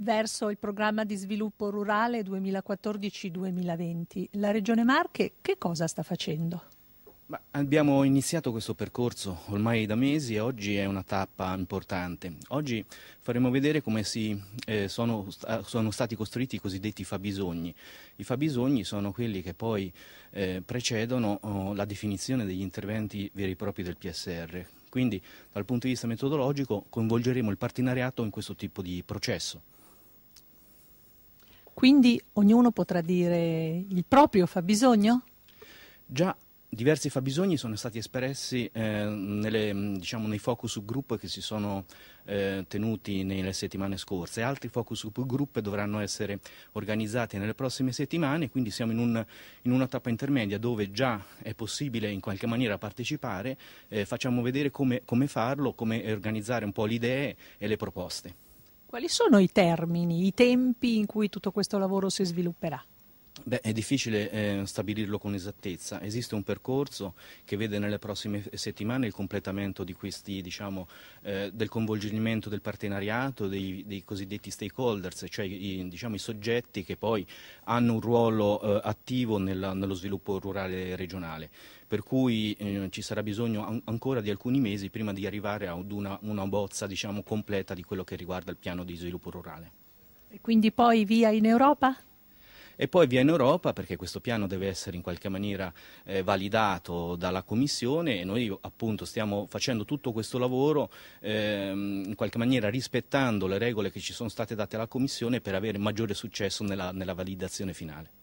verso il programma di sviluppo rurale 2014-2020. La Regione Marche che cosa sta facendo? Ma abbiamo iniziato questo percorso ormai da mesi e oggi è una tappa importante. Oggi faremo vedere come si, eh, sono, sono, stati costruiti i cosiddetti fabbisogni. I fabbisogni sono quelli che poi eh, precedono oh, la definizione degli interventi veri e propri del PSR. Quindi dal punto di vista metodologico coinvolgeremo il partenariato in questo tipo di processo. Quindi ognuno potrà dire il proprio fabbisogno? Già, diversi fabbisogni sono stati espressi eh, nelle, diciamo, nei focus group che si sono eh, tenuti nelle settimane scorse. Altri focus group dovranno essere organizzati nelle prossime settimane, quindi siamo in, un, in una tappa intermedia dove già è possibile in qualche maniera partecipare, eh, facciamo vedere come, come farlo, come organizzare un po' le idee e le proposte. Quali sono i termini, i tempi in cui tutto questo lavoro si svilupperà? Beh, è difficile eh, stabilirlo con esattezza. Esiste un percorso che vede nelle prossime settimane il completamento questi, diciamo, eh, del coinvolgimento del partenariato, dei, dei, cosiddetti stakeholders, cioè i, diciamo, i, soggetti che poi hanno un ruolo eh, attivo nella, nello sviluppo rurale regionale. Per cui eh, ci sarà bisogno an ancora di alcuni mesi prima di arrivare ad una, una bozza diciamo, completa di quello che riguarda il piano di sviluppo rurale. E quindi poi via in Europa? e poi via in Europa perché questo piano deve essere in qualche maniera eh, validato dalla Commissione e noi appunto stiamo facendo tutto questo lavoro ehm, in qualche maniera rispettando le regole che ci sono state date alla Commissione per avere maggiore successo nella, nella validazione finale.